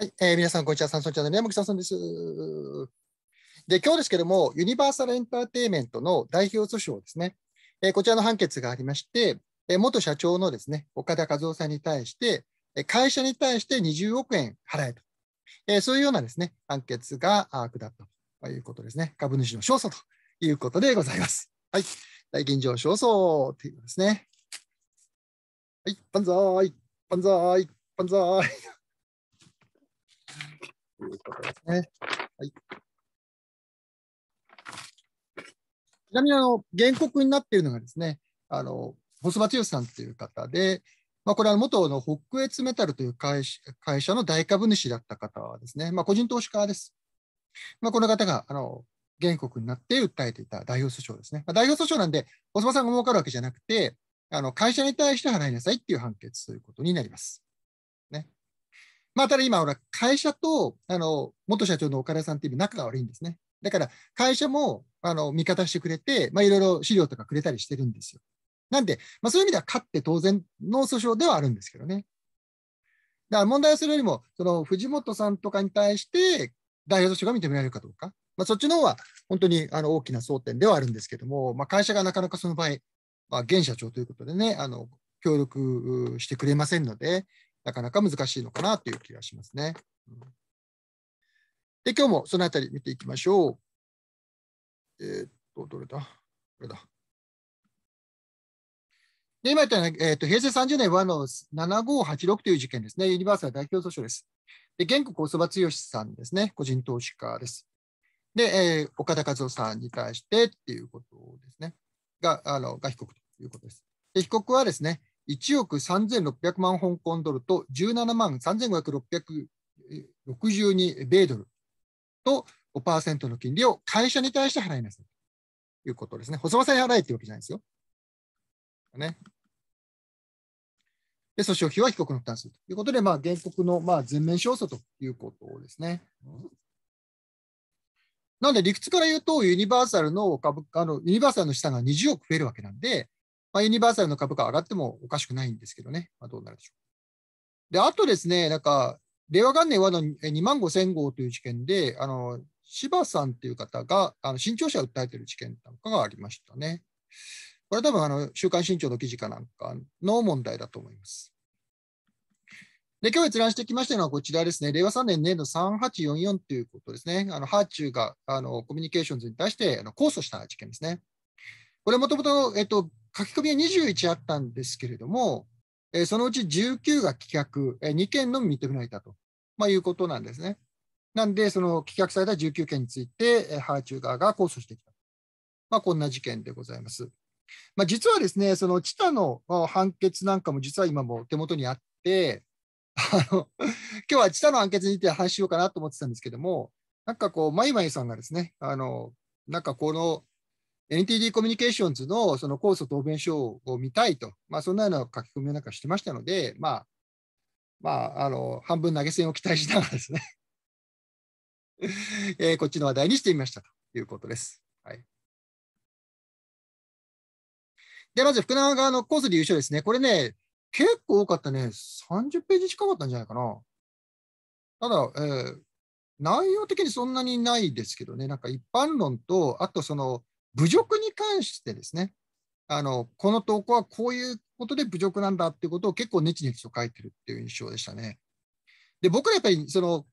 はい、えー、皆さん、こんにちは。サンソンチャンネルの山木さんです。で、今日ですけれども、ユニバーサルエンターテイメントの代表訴訟ですね、えー、こちらの判決がありまして、えー、元社長のですね、岡田和夫さんに対して、会社に対して20億円払えと、えー、そういうようなですね、判決が下ったということですね。株主の勝訴ということでございます。はい。大吟醸勝訴ということですね。はい、万歳、万歳、万歳。ということですね。はい、ちなみにあの原告になっているのがですね、あの細葉剛さんという方で、まあ、これは元の北越メタルという会社の大株主だった方ですね、まあ、個人投資家です。まあ、この方があの原告になって訴えていた代表訴訟ですね。まあ、代表訴訟なんで、細葉さんが儲かるわけじゃなくて、あの会社に対して払いなさいっていう判決ということになります。まあ、ただ今、ほら、会社と、あの、元社長の岡田さんっていう仲が悪いんですね。だから、会社も、あの、味方してくれて、まあ、いろいろ資料とかくれたりしてるんですよ。なんで、まあ、そういう意味では勝って当然の訴訟ではあるんですけどね。だから問題はそれよりも、その藤本さんとかに対して代表訴訟が認められるかどうか、まあ、そっちの方は本当にあの大きな争点ではあるんですけども、まあ、会社がなかなかその場合、まあ、現社長ということでね、あの協力してくれませんので、なかなか難しいのかなという気がしますね。で、今日もそのあたり見ていきましょう。えー、っと、どれだこれだ。で今言ったように、えー、っと平成30年はの7586という事件ですね。ユニバーサル代表訴訟です。で、原告、大そば剛さんですね。個人投資家です。で、えー、岡田和夫さんに対してっていうことですね。が、あのが被告ということです。で被告はですね、1億3600万香港ドルと17万3562米ドルと5%の金利を会社に対して払いなさいということですね。細々に払えというわけじゃないですよ。ね、で訴訟費は被告の負担するということで、まあ、原告のまあ全面勝訴ということですね。なので理屈から言うと、ユニバーサルの株あのユニバーサルの資産が20億増えるわけなんで、まあ、ユニバーサルの株価上がってもおかしくないんですけどね、まあ、どうなるでしょう。で、あとですね、なんか、令和元年はの2万5000号という事件で、あの、柴さんという方が、あの、新潮社を訴えている事件なんかがありましたね。これ多分、あの、週刊新潮の記事かなんかの問題だと思います。で、今日閲覧してきましたのはこちらですね。令和3年年度3844ということですね。あの、ハーチューが、あの、コミュニケーションズに対して、あの、控訴した事件ですね。これもともと、えっと、書き込みは21あったんですけれども、えー、そのうち19が棄却、えー、2件のみ認められたと、まあ、いうことなんですね。なんで、その棄却された19件について、えー、ハーチュー側が控訴してきた。まあ、こんな事件でございます。まあ、実はですね、そのチタの判決なんかも実は今も手元にあって、あの 今日はチタの判決について話しようかなと思ってたんですけども、なんかこう、まいまいさんがですね、あのなんかこの NTD コミュニケーションズのその控訴答弁書を見たいと、まあ、そんなような書き込みなんかしてましたので、まあ、まあ、あの、半分投げ銭を期待しながらですね えー、こっちの話題にしてみましたということです。はい。で、まず福永側のコースで優勝ですね。これね、結構多かったね。30ページ近かったんじゃないかな。ただ、えー、内容的にそんなにないですけどね、なんか一般論と、あとその、侮辱に関してですね、あのこの投稿はこういうことで侮辱なんだっていうことを結構ネチネチと書いてるっていう印象でしたね。で、僕らやっぱりその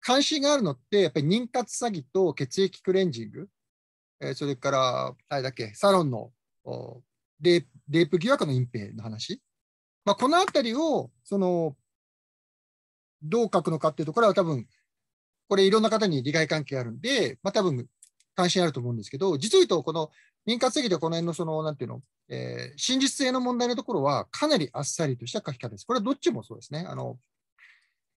関心があるのって、やっぱり妊活詐欺と血液クレンジング、えそれから、あれだっけ、サロンのレレイプ疑惑の隠蔽の話、まあ、このあたりをそのどう書くのかっていうところは多分、これいろんな方に利害関係あるんで、まあ、多分関心あると思うんですけど、実を言うと、この民活正義でこの辺の、その、なんていうの、えー、真実性の問題のところは、かなりあっさりとした書き方です。これはどっちもそうですね。あの、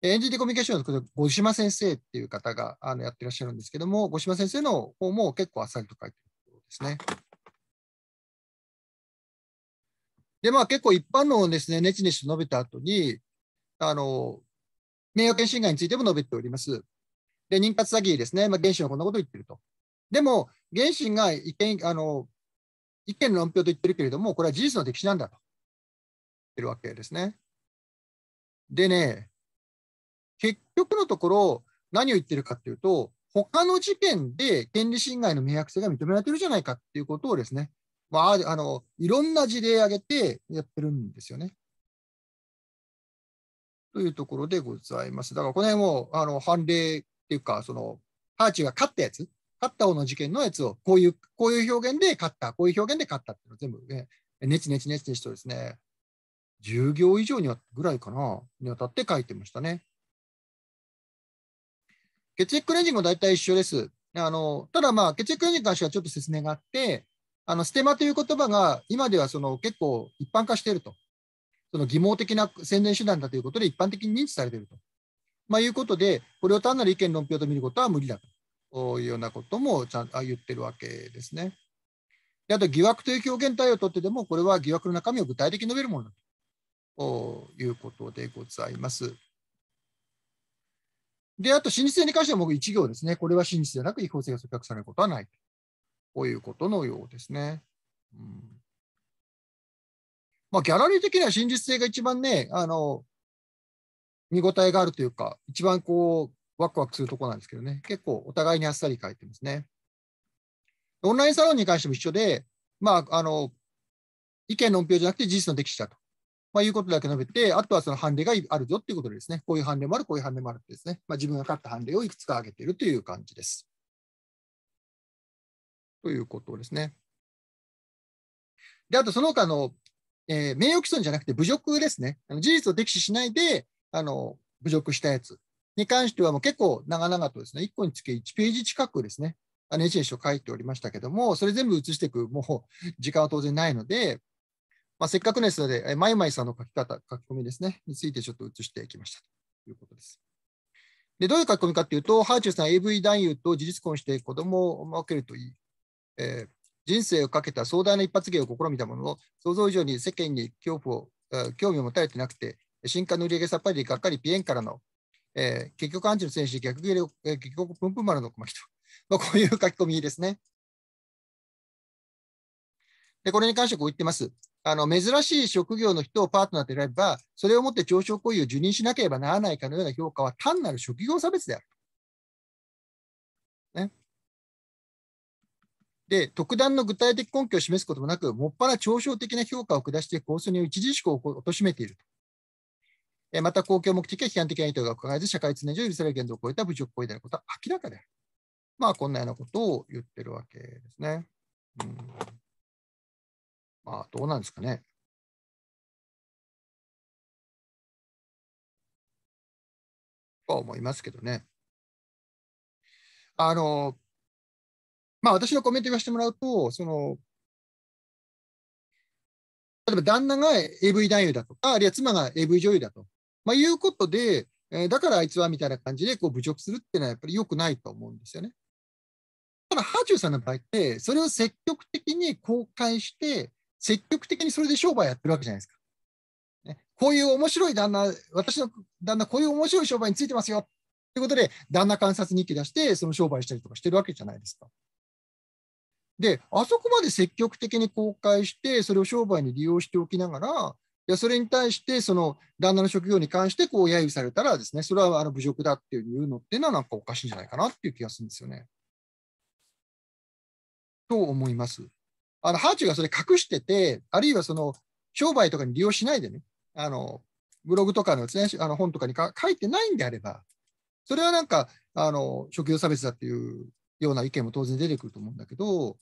エンジニコミュニケーションのところで、五島先生っていう方があのやってらっしゃるんですけども、五島先生の方も結構あっさりと書いてるですね。で、まあ結構一般のをですね、ねちねちと述べた後に、あの、名誉権侵害についても述べております。で、妊活詐欺ですね、まあ、原子はこんなことを言ってると。でも、原神が意見あの一見論評と言ってるけれども、これは事実の歴史なんだと言ってるわけですね。でね、結局のところ、何を言ってるかっていうと、他の事件で権利侵害の明白性が認められてるじゃないかっていうことをですね、まあ、あのいろんな事例を挙げてやってるんですよね。というところでございます。だからこの辺もあの判例っていうか、そのハーチが勝ったやつ勝った方の事件のやつを、こういう、こういう表現で勝った、こういう表現で勝ったっていうのを全部ね、ねちねちねちねちとですね、10行以上にはぐらいかな、にわたって書いてましたね。血液クレンジングも大体一緒です。あのただ、まあ、血液クレンジングに関してはちょっと説明があって、あのステマという言葉が今ではその結構一般化していると。その疑問的な宣伝手段だということで一般的に認知されていると。まあ、いうことで、これを単なる意見論評と見ることは無理だと。いうようなこともちゃんと言ってるわけですね。であと疑惑という表現体をとってでもこれは疑惑の中身を具体的に述べるものだということでございます。で、あと、真実性に関しては僕1行ですね。これは真実ではなく、違法性が阻却されることはない。こういうことのようですね。うん、まあ、ギャラリー的には真実性が一番ね、あの、見応えがあるというか、一番こう、ワクワクするとこなんですけどね、結構お互いにあっさり書いてますね。オンラインサロンに関しても一緒で、まあ、あの、意見の音じゃなくて事実の適したと、まあ、いうことだけ述べて、あとはその判例があるぞということでですね、こういう判例もある、こういう判例もあるってですね、まあ、自分が勝った判例をいくつか挙げているという感じです。ということですね。で、あとその他の、えー、名誉毀損じゃなくて侮辱ですね。事実を溺視しないで、あの、侮辱したやつ。に関してはもう結構長々とですね、1個につき1ページ近くですね、NHN 書書いておりましたけども、それ全部写していく、もう 時間は当然ないので、まあ、せっかくですので、まいまいさんの書き方、書き込みですね、についてちょっと写していきましたということです。で、どういう書き込みかというと、ハーチューさん AV 男優と事実婚して子供を分けるといい、えー、人生をかけた壮大な一発芸を試みたものの、想像以上に世間に恐怖を、興味を持たれてなくて、新化の売り上げさっぱりでがっかりピエンからのえー、結局アンチの選手逆ギレ、えー、結局プンプン丸の小きと、まあ、こういう書き込みですね。で、これに関してこう言ってます。あの、珍しい職業の人をパートナーと選べば、それをもって上昇行為を受任しなければならないかのような評価は単なる職業差別である。ね。で、特段の具体的根拠を示すこともなく、もっぱら嘲笑的な評価を下して、構想に著しく貶めていると。また公共目的や批判的な意図が伺えず、社会常上許される限度を超えた侮辱行為であることは明らかである。まあ、こんなようなことを言ってるわけですね。うん、まあ、どうなんですかね。と思いますけどね。あの、まあ、私のコメント言わせてもらうと、その、例えば旦那が AV 男優だとか、あるいは妻が AV 女優だとまあ、いうことで、えだからあいつはみたいな感じでこう侮辱するっていうのはやっぱり良くないと思うんですよね。ただ、ハーチューさんの場合って、それを積極的に公開して、積極的にそれで商売やってるわけじゃないですか。ね、こういう面白い旦那、私の旦那、こういう面白い商売についてますよということで、旦那観察日記出して、その商売したりとかしてるわけじゃないですか。で、あそこまで積極的に公開して、それを商売に利用しておきながら、でそれに対して、その旦那の職業に関してこう揶揄されたらですね、それはあの侮辱だっていうのっていうのはなんかおかしいんじゃないかなっていう気がするんですよね。と思います。あのハーチがそれ隠してて、あるいはその商売とかに利用しないでね、あのブログとかのです、ね、あの本とかにか書いてないんであれば、それはなんかあの職業差別だっていうような意見も当然出てくると思うんだけど、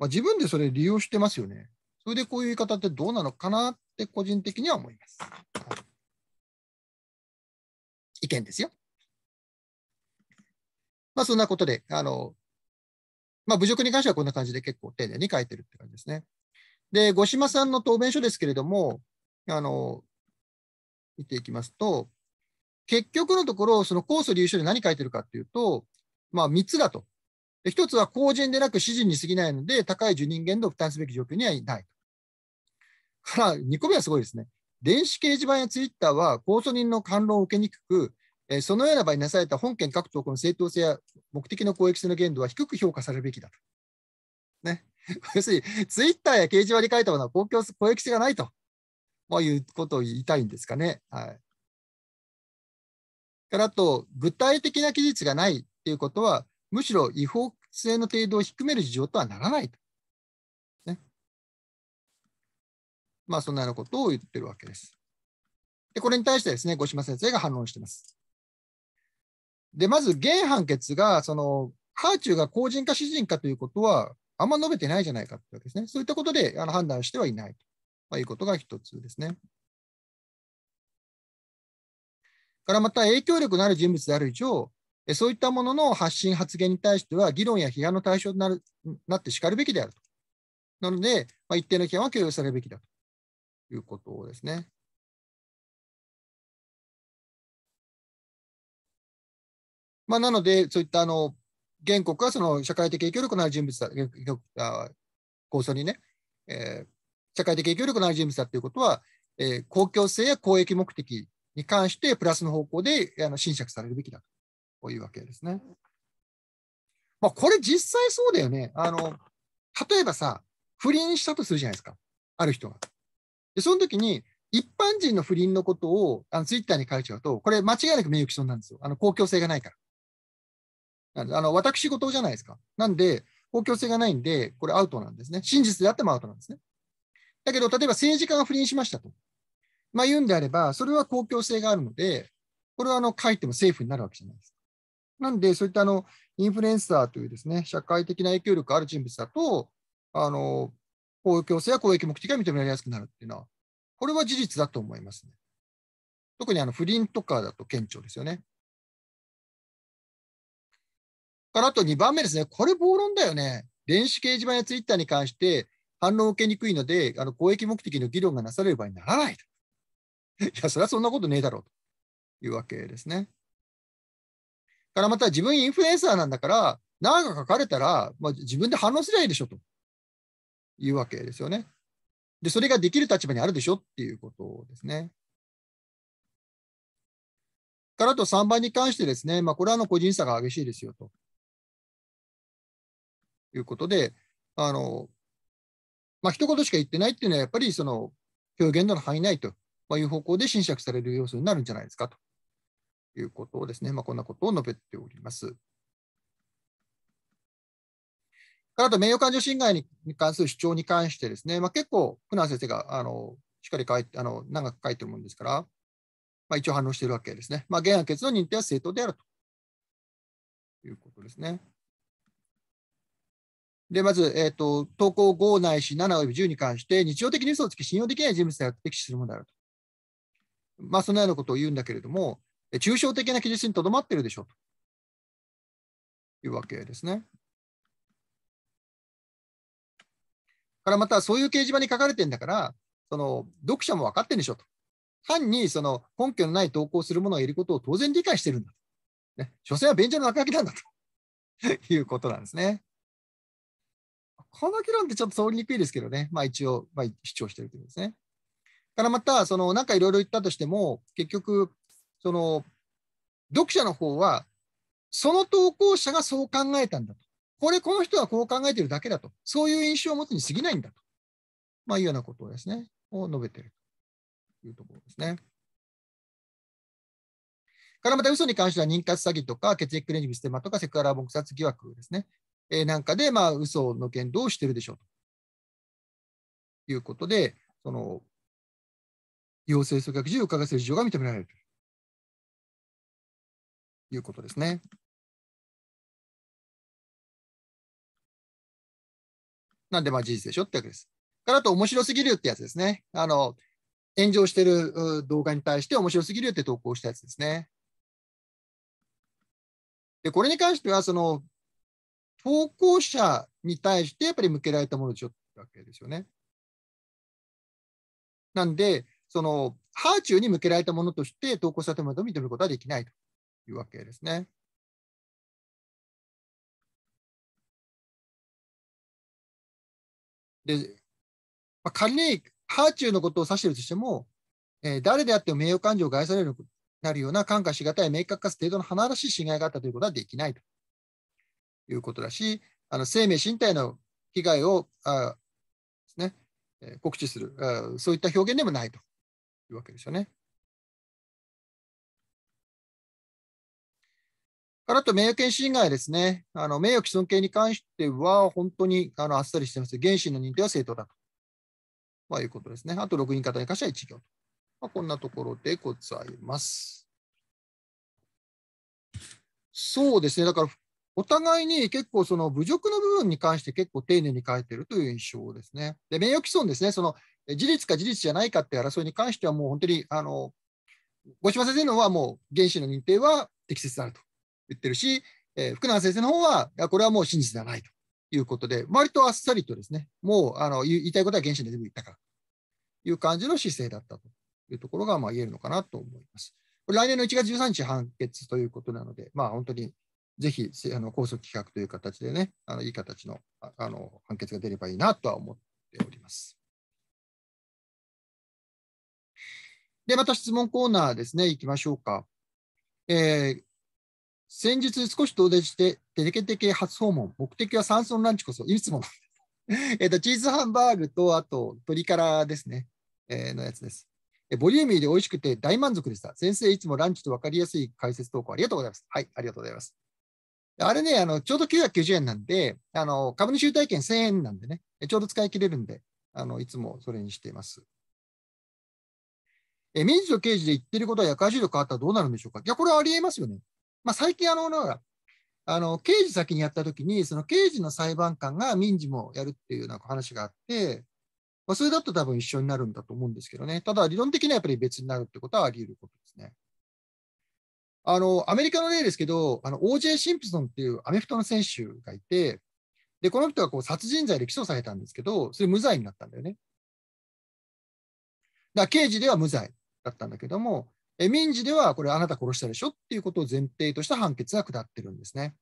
まあ、自分でそれ利用してますよね。それでこういう言い方ってどうなのかなっって個人的には思います。意見ですよ。まあ、そんなことで、あのまあ、侮辱に関してはこんな感じで結構丁寧に書いてるって感じですね。で、五島さんの答弁書ですけれども、あの見ていきますと、結局のところ、その控訴理由書で何書いてるかっていうと、まあ、3つだと。で1つは公人でなく指人に過ぎないので、高い受任限度を負担すべき状況にはいないと。から2個目はすごいですね。電子掲示板やツイッターは控訴人の反論を受けにくく、えそのような場合になされた本件各投稿の正当性や目的の公益性の限度は低く評価されるべきだと。ね、要するに、ツイッターや掲示板に書いたものは公共公益性がないと、まあ、いうことを言いたいんですかね。はい、からあと、具体的な記述がないということは、むしろ違法性の程度を低める事情とはならないと。まあ、そんなようなことを言ってるわけです。で、これに対してですね、五島先生が反論しています。で、まず、現判決が、その、ハーチューが公人か私人かということは、あんま述べてないじゃないかというわけですね。そういったことであの判断してはいないと、まいうことが一つですね。からまた、影響力のある人物である以上、そういったものの発信、発言に対しては、議論や批判の対象になるなってしかるべきであると。なので、まあ、一定の批判は許容されるべきだと。いうことですね。まあ、なので、そういったあの原告はその社会的影響力のある人物だ、構想にね、えー、社会的影響力のある人物だということは、えー、公共性や公益目的に関してプラスの方向であの侵釈されるべきだというわけですね。まあ、これ実際そうだよね。あの例えばさ、不倫したとするじゃないですか、ある人が。で、その時に、一般人の不倫のことをあのツイッターに書いちゃうと、これ間違いなく名誉毀損なんですよ。あの公共性がないから。あの私事じゃないですか。なんで、公共性がないんで、これアウトなんですね。真実であってもアウトなんですね。だけど、例えば政治家が不倫しましたと。まあ、言うんであれば、それは公共性があるので、これはあの書いても政府になるわけじゃないです。なんで、そういったあのインフルエンサーというですね、社会的な影響力ある人物だと、あの公共強制や公益目的が認められやすくなるっていうのは、これは事実だと思いますね。特にあの不倫とかだと顕著ですよね。からあと2番目ですね。これ暴論だよね。電子掲示板やツイッターに関して反論を受けにくいので、あの公益目的の議論がなされる場合にならない。いや、それはそんなことねえだろうというわけですね。からまた自分インフルエンサーなんだから、何が書かれたら、まあ、自分で反論すりゃいいでしょと。いうわけですよね。で、それができる立場にあるでしょっていうことですね。からと3番に関してですね、まあ、これはの個人差が激しいですよということで、あのまあ一言しか言ってないっていうのは、やっぱりその表現の範囲内という方向で侵釈される要素になるんじゃないですかということをですね、まあ、こんなことを述べております。あと、名誉感情侵害に関する主張に関してですね、まあ、結構、久南先生があのしっかり書いあの長く書いてるもんですから、まあ、一応反応しているわけですね。まあ、原判決の認定は正当であるということですね。で、まず、えっ、ー、と、投稿5ないし7よび10に関して、日常的に嘘をつき、信用できない人物が敵視するものであると。まあ、そのようなことを言うんだけれども、抽象的な記述にとどまっているでしょうというわけですね。からまたそういう掲示板に書かれてんだから、その読者も分かってんでしょと。単にその根拠のない投稿する者がいることを当然理解してるんだと。ね、所詮は便所の落書きなんだと いうことなんですね。この議論ってちょっと通りにくいですけどね、まあ、一応、まあ、主張してるということですね。からまた、そのなんかいろいろ言ったとしても、結局、その読者の方は、その投稿者がそう考えたんだと。これ、この人はこう考えているだけだと。そういう印象を持つに過ぎないんだと。まあ、いうようなことをですね、を述べているというところですね。からまた嘘に関しては妊活詐欺とか血液クレンジングステマとかセクハラ撲殺疑惑ですね、えー、なんかでまあ嘘の言動をしてるでしょうということで、その陽性阻却時を伺わせる事情が認められるということですね。なんでまあ事実でしょってわけです。からあと面白すぎるってやつですね。あの炎上してる動画に対して面白すぎるって投稿したやつですね。でこれに関してはその投稿者に対してやっぱり向けられたものでしょってわけですよね。なんで、その、ハーチューに向けられたものとして投稿されたものと認めることはできないというわけですね。で、まあ、仮にハーチューのことを指しているとしても、えー、誰であっても名誉感情を害されるなるような感化しがたい明確かつ程度の華々しい侵害があったということはできないということだし、あの生命、身体の被害をあです、ね、告知するあ、そういった表現でもないというわけですよね。あと、名誉権侵害ですね。あの名誉毀損刑に関しては、本当にあのあっさりしてます。原審の認定は正当だと。まあ、いうことですね。あと、6人方に関しては1行と。まあ、こんなところでございます。そうですね。だから、お互いに結構、その侮辱の部分に関して結構丁寧に書いてるという印象ですね。で、名誉毀損ですね。その事実か事実じゃないかって争いに関しては、もう本当に、あの、五島先生のはもう、原審の認定は適切であると。言ってるし、えー、福永先生の方は、これはもう真実ではないということで、割とあっさりとですね、もうあの言いたいことは原始で全部言ったからという感じの姿勢だったというところがまあ言えるのかなと思います。来年の1月13日判決ということなので、まあ、本当にぜひあの控訴棄却という形でね、あのいい形のあの判決が出ればいいなとは思っております。で、また質問コーナーですね、いきましょうか。えー、先日少し遠出して、テケテケ初訪問、目的は山村ランチこそ、いつも えっと、チーズハンバーグと、あと、鶏からですね、えー、のやつです。ボリューミーで美味しくて大満足でした。先生、いつもランチと分かりやすい解説投稿ありがとうございます。はい、ありがとうございます。あれね、あのちょうど990円なんで、あの株主優待券1000円なんでね、ちょうど使い切れるんで、あのいつもそれにしています。え民事と刑事で言ってることは、役割と変わったらどうなるんでしょうかいや、これありえますよね。まあ、最近あの、あの刑事先にやったときに、その刑事の裁判官が民事もやるっていう話があって、まあ、それだと多分一緒になるんだと思うんですけどね、ただ理論的にはやっぱり別になるってことはあり得ることですね。あのアメリカの例ですけど、OJ シンプソンっていうアメフトの選手がいて、でこの人がこう殺人罪で起訴されたんですけど、それ無罪になったんだよね。だから刑事では無罪だったんだけども、え民事ではこれあなた殺したでしょっていうことを前提とした判決が下ってるんですね。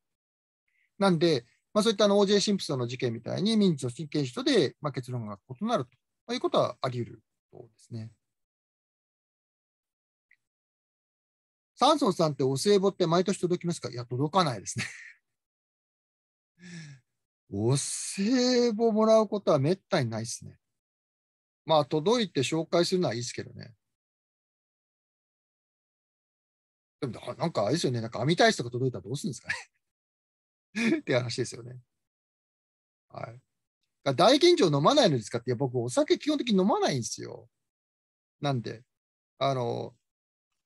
なんで、まあ、そういった OJ シンプソンの事件みたいに民事と真剣主とで、まあ、結論が異なるということはあり得るそうですね。サンソンさんってお歳暮って毎年届きますかいや、届かないですねお歳暮もらうことはめったにないですね。まあ、届いて紹介するのはいいですけどね。でもなんかあれですよね、なんか網体質とか届いたらどうするんですかね って話ですよね。はい。大吟醸飲まないのですかって、僕、お酒基本的に飲まないんですよ。なんで、あの、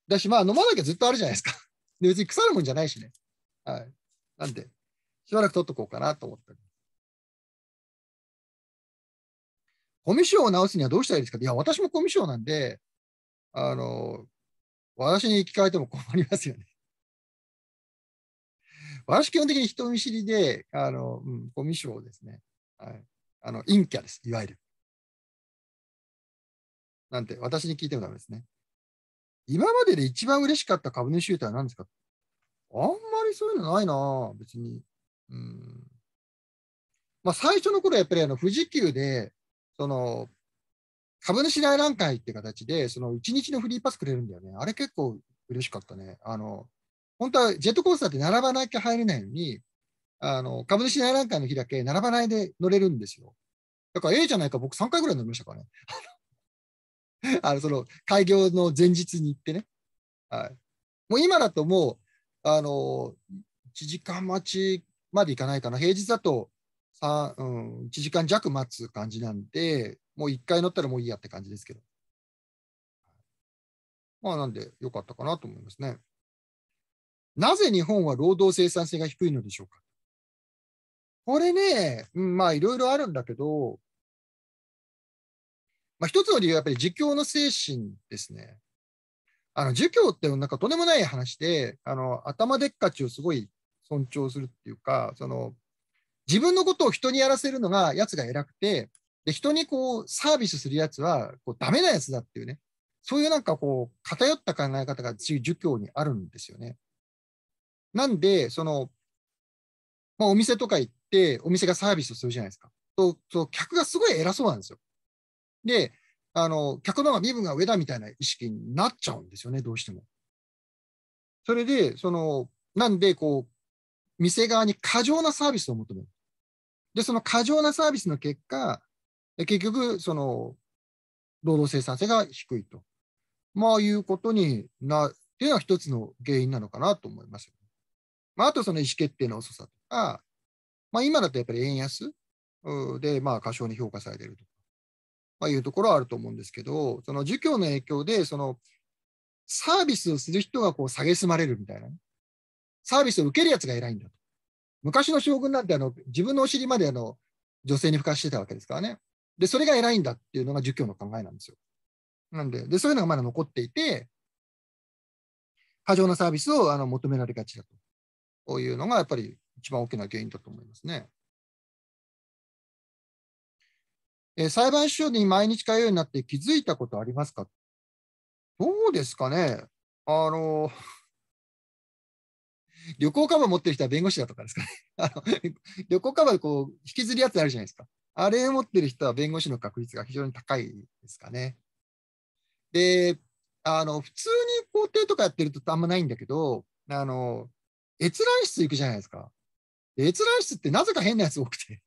だし、まあ、飲まなきゃずっとあるじゃないですか。で、別に腐るもんじゃないしね。はい。なんで、しばらく取っとこうかなと思ったり。コミュ障を治すにはどうしたらいいですかいや、私もコミュ障なんで、あの、私に聞かれても困りますよね。私、基本的に人見知りで、あの、うん、コミュ障ですね。はい。あの、陰キャです、いわゆる。なんて、私に聞いてもダメですね。今までで一番嬉しかった株主優待は何ですかあんまりそういうのないな別に。うん。まあ、最初の頃やっぱりあの、富士急で、その、株主内覧会って形で、その1日のフリーパスくれるんだよね。あれ結構嬉しかったね。あの、本当はジェットコースターって並ばなきゃ入れないのに、あの、株主内覧会の日だけ並ばないで乗れるんですよ。だから、ええじゃないか、僕3回ぐらい乗りましたからね。あの、その、開業の前日に行ってね。はい。もう今だともう、あの、1時間待ちまで行かないかな。平日だと、うん、1時間弱待つ感じなんで、もう1回乗ったらもういいやって感じですけど。まあ、なんで良かったかなと思いますね。なぜ日本は労働生産性が低いのでしょうかこれね、うん、まあいろいろあるんだけど、まあ一つの理由はやっぱり儒教の精神ですね。あの儒教ってなんかとんでもない話で、あの頭でっかちをすごい尊重するっていうか、その自分のことを人にやらせるのがやつが偉くて、で、人にこう、サービスするやつは、こう、ダメなやつだっていうね、そういうなんかこう、偏った考え方が自儒教にあるんですよね。なんで、その、まあ、お店とか行って、お店がサービスするじゃないですか。と、と客がすごい偉そうなんですよ。で、あの、客の方が身分が上だみたいな意識になっちゃうんですよね、どうしても。それで、その、なんで、こう、店側に過剰なサービスを求める。で、その過剰なサービスの結果、で結局、その、労働生産性が低いと。まあいうことにな、っていうのは一つの原因なのかなと思います。まあ、あとその意思決定の遅さとか、まあ今だとやっぱり円安で、まあ過小に評価されているとか、まあいうところはあると思うんですけど、その儒教の影響で、そのサービスをする人がこうすまれるみたいな、ね、サービスを受けるやつが偉いんだと。昔の将軍なんてあの自分のお尻まであの女性に付加してたわけですからね。で、それが偉いんだっていうのが儒教の考えなんですよ。なんで、でそういうのがまだ残っていて、過剰なサービスをあの求められがちだと。こういうのがやっぱり一番大きな原因だと思いますね。え裁判所に毎日通うようになって気づいたことありますかどうですかねあの、旅行カバー持ってる人は弁護士だとかですかね。あの旅行カバー、こう引きずるやつあるじゃないですか。あれを持ってる人は弁護士の確率が非常に高いですかね。で、あの、普通に法廷とかやってるとあんまないんだけど、あの、閲覧室行くじゃないですか。閲覧室ってなぜか変なやつ多くて。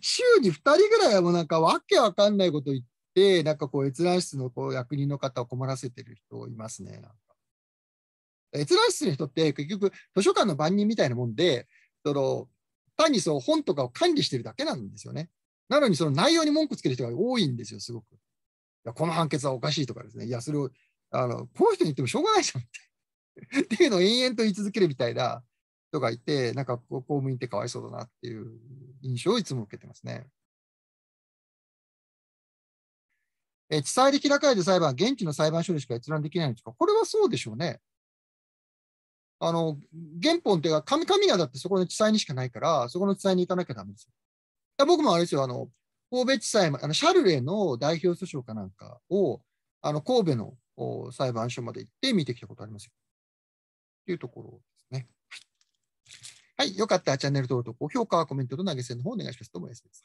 週に2人ぐらいはもうなんかわけわかんないこと言って、なんかこう閲覧室のこう役人の方を困らせてる人いますね。なんか閲覧室の人って結局図書館の番人みたいなもんで、その単にその本とかを管理してるだけなんですよね。なのにその内容に文句つける人が多いんですよ、すごく。いやこの判決はおかしいとかですね。いや、それを、あの、この人に言ってもしょうがないじゃんって。っていうのを延々と言い続けるみたいな人がいて、なんか公務員ってかわいそうだなっていう印象をいつも受けてますね。え地裁で開かれる裁判は現地の裁判所でしか閲覧できないんですかこれはそうでしょうね。あの、原本っていうか、神々がだってそこの地裁にしかないから、そこの地裁に行かなきゃダメですよ。僕もあれですよ、あの、神戸地裁、あのシャルレの代表訴訟かなんかを、あの、神戸の裁判所まで行って見てきたことありますよ。というところですね。はい、よかったらチャンネル登録、高評価、コメントと投げ銭の方お願いします。どうもお願いします。